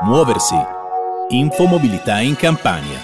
Muoversi. Info Mobilità in Campania.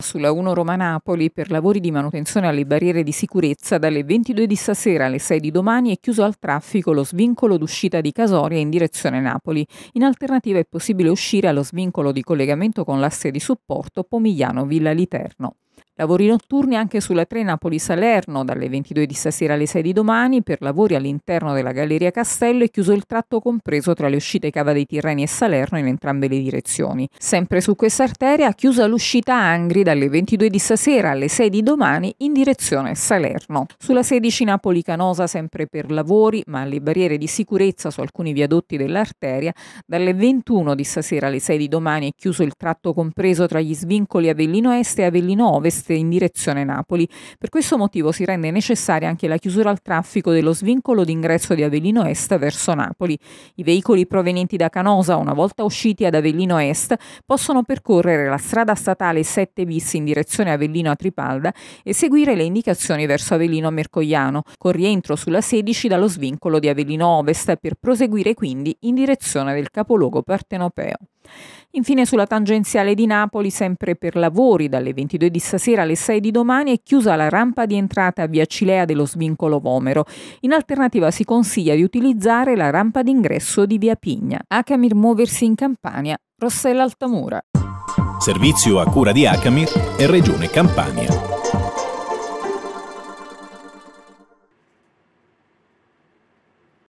Sulla 1 Roma-Napoli per lavori di manutenzione alle barriere di sicurezza dalle 22 di stasera alle 6 di domani è chiuso al traffico lo svincolo d'uscita di Casoria in direzione Napoli. In alternativa è possibile uscire allo svincolo di collegamento con l'asse di supporto Pomigliano-Villa Literno. Lavori notturni anche sulla 3 Napoli-Salerno dalle 22 di stasera alle 6 di domani per lavori all'interno della Galleria Castello e chiuso il tratto compreso tra le uscite Cava dei Tirreni e Salerno in entrambe le direzioni. Sempre su questa arteria chiusa l'uscita Angri dalle 22 di stasera alle 6 di domani in direzione Salerno. Sulla 16 Napoli-Canosa sempre per lavori ma alle barriere di sicurezza su alcuni viadotti dell'arteria dalle 21 di stasera alle 6 di domani è chiuso il tratto compreso tra gli svincoli Avellino Est e Avellino Ovest imposte in direzione Napoli. Per questo motivo si rende necessaria anche la chiusura al traffico dello svincolo d'ingresso di Avellino Est verso Napoli. I veicoli provenienti da Canosa, una volta usciti ad Avellino Est, possono percorrere la strada statale 7 bis in direzione Avellino a Tripalda e seguire le indicazioni verso Avellino a Mercogliano, con rientro sulla 16 dallo svincolo di Avellino Ovest per proseguire quindi in direzione del capoluogo partenopeo. Infine sulla tangenziale di Napoli, sempre per lavori, dalle 22 di stasera alle 6 di domani è chiusa la rampa di entrata a via Cilea dello svincolo Vomero. In alternativa si consiglia di utilizzare la rampa d'ingresso di via Pigna. Acamir Muoversi in Campania, Rossella Altamura. Servizio a cura di Acamir e Regione Campania.